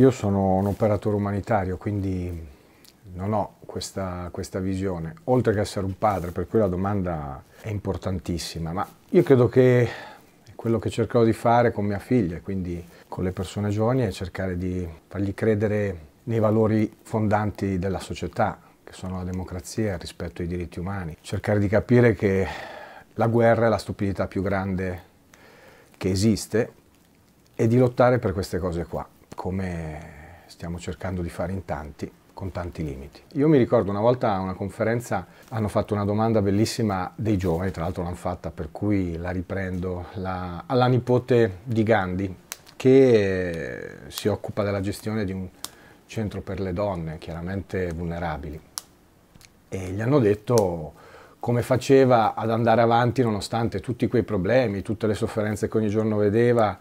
Io sono un operatore umanitario, quindi non ho questa, questa, visione, oltre che essere un padre, per cui la domanda è importantissima, ma io credo che quello che cercherò di fare con mia figlia, quindi con le persone giovani, è cercare di fargli credere nei valori fondanti della società, che sono la democrazia, il rispetto ai diritti umani, cercare di capire che la guerra è la stupidità più grande che esiste e di lottare per queste cose qua come stiamo cercando di fare in tanti, con tanti limiti. Io mi ricordo una volta a una conferenza hanno fatto una domanda bellissima dei giovani, tra l'altro l'hanno fatta, per cui la riprendo, la, alla nipote di Gandhi, che si occupa della gestione di un centro per le donne, chiaramente vulnerabili. E gli hanno detto come faceva ad andare avanti nonostante tutti quei problemi, tutte le sofferenze che ogni giorno vedeva,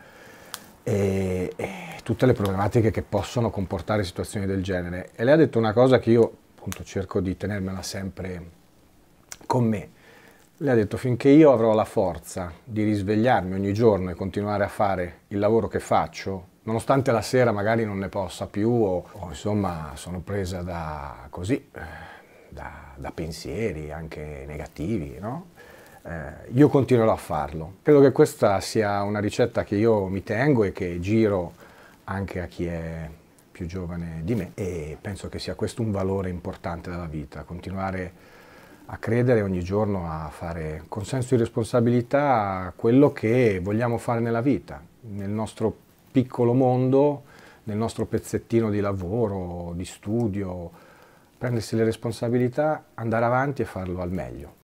e, e tutte le problematiche che possono comportare situazioni del genere. E lei ha detto una cosa che io appunto cerco di tenermela sempre con me. Lei ha detto finché io avrò la forza di risvegliarmi ogni giorno e continuare a fare il lavoro che faccio, nonostante la sera magari non ne possa più o, o insomma sono presa da così, eh, da, da pensieri anche negativi, no? eh, io continuerò a farlo. Credo che questa sia una ricetta che io mi tengo e che giro anche a chi è più giovane di me e penso che sia questo un valore importante della vita, continuare a credere ogni giorno a fare con senso di responsabilità quello che vogliamo fare nella vita, nel nostro piccolo mondo, nel nostro pezzettino di lavoro, di studio, prendersi le responsabilità, andare avanti e farlo al meglio.